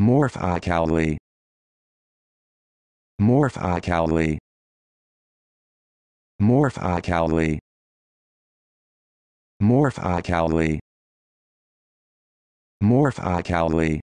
Morphically. Morphically. Morphically. Morphically. Morphically.